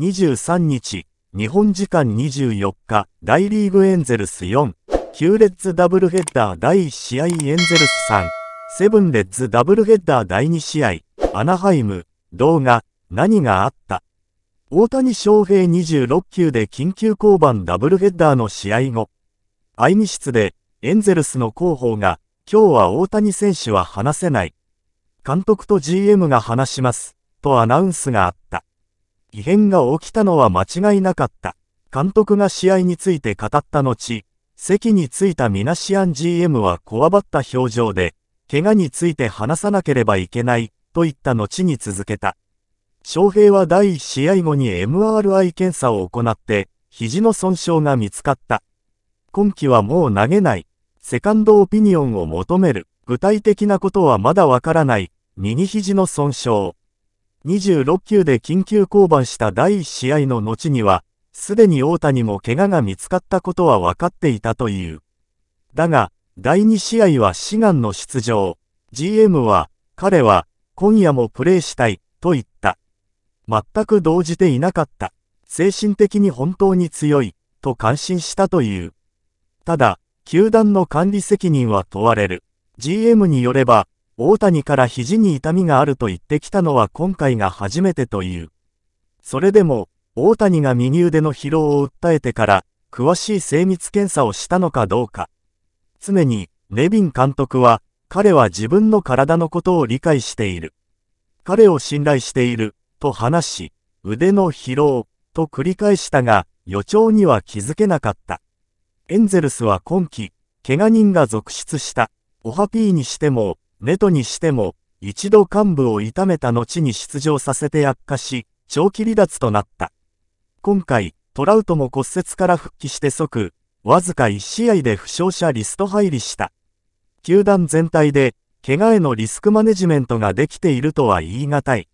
23日、日本時間24日、大リーグエンゼルス4、9レッズダブルヘッダー第1試合エンゼルス3、セブンレッズダブルヘッダー第2試合、アナハイム、動画、何があった大谷翔平26球で緊急降板ダブルヘッダーの試合後、会議室でエンゼルスの広報が、今日は大谷選手は話せない。監督と GM が話します、とアナウンスがあった。異変が起きたのは間違いなかった。監督が試合について語った後、席に着いたミナシアン GM はこわばった表情で、怪我について話さなければいけない、といった後に続けた。翔平は第1試合後に MRI 検査を行って、肘の損傷が見つかった。今季はもう投げない。セカンドオピニオンを求める。具体的なことはまだわからない。右肘の損傷。26球で緊急降板した第1試合の後には、すでに大谷も怪我が見つかったことは分かっていたという。だが、第2試合は志願の出場。GM は、彼は、今夜もプレーしたい、と言った。全く動じていなかった。精神的に本当に強い、と感心したという。ただ、球団の管理責任は問われる。GM によれば、大谷から肘に痛みがあると言ってきたのは今回が初めてという。それでも、大谷が右腕の疲労を訴えてから、詳しい精密検査をしたのかどうか。常に、ネビン監督は、彼は自分の体のことを理解している。彼を信頼している、と話し、腕の疲労、と繰り返したが、予兆には気づけなかった。エンゼルスは今季、怪我人が続出した。オハピーにしても、ネトにしても、一度幹部を痛めた後に出場させて悪化し、長期離脱となった。今回、トラウトも骨折から復帰して即、わずか1試合で負傷者リスト入りした。球団全体で、怪我へのリスクマネジメントができているとは言い難い。